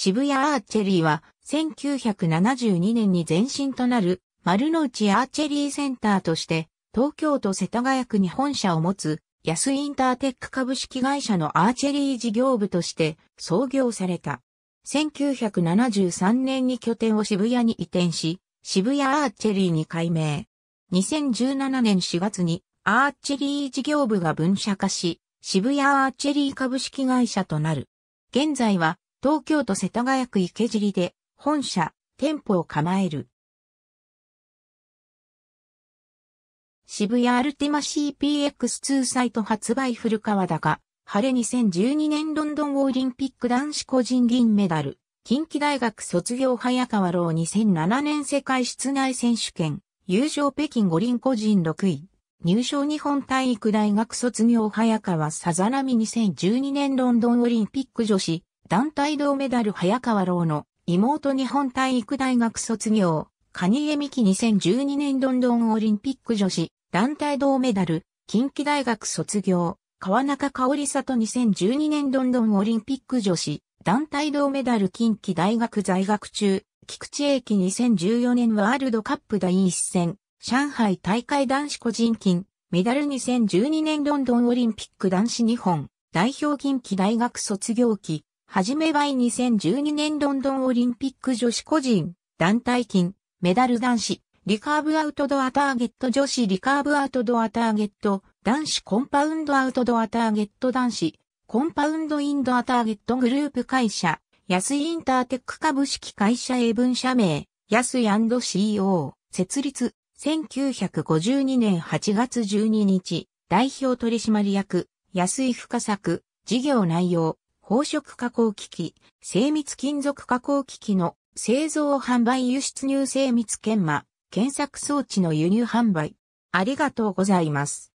渋谷アーチェリーは1972年に前身となる丸の内アーチェリーセンターとして東京都世田谷区に本社を持つ安インターテック株式会社のアーチェリー事業部として創業された。1973年に拠点を渋谷に移転し、渋谷アーチェリーに改名。2017年4月にアーチェリー事業部が分社化し、渋谷アーチェリー株式会社となる。現在は東京都世田谷区池尻で本社、店舗を構える。渋谷アルティマ CPX2 サイト発売古川高、晴れ2012年ロンドンオリンピック男子個人銀メダル、近畿大学卒業早川老2007年世界室内選手権、優勝北京五輪個人6位、入賞日本体育大学卒業早川さざなみ2012年ロンドンオリンピック女子、団体銅メダル早川郎の妹日本体育大学卒業、蟹江美希2012年ロンドンオリンピック女子団体銅メダル、近畿大学卒業、川中香里里2012年ロンドンオリンピック女子団体銅メダル近畿大学在学中、菊池英樹2014年ワールドカップ第一戦、上海大会男子個人金、メダル2012年ロンドンオリンピック男子日本、代表近畿大学卒業期、はじめはい2012年ロンドンオリンピック女子個人、団体金、メダル男子、リカーブアウトドアターゲット女子リカーブアウトドアターゲット、男子コンパウンドアウトドアターゲット男子、コンパウンドインドアターゲットグループ会社、安インターテック株式会社英文社名、安 &CO、設立、1952年8月12日、代表取締役、安井深作、事業内容、宝飾加工機器、精密金属加工機器の製造販売輸出入精密研磨、検索装置の輸入販売。ありがとうございます。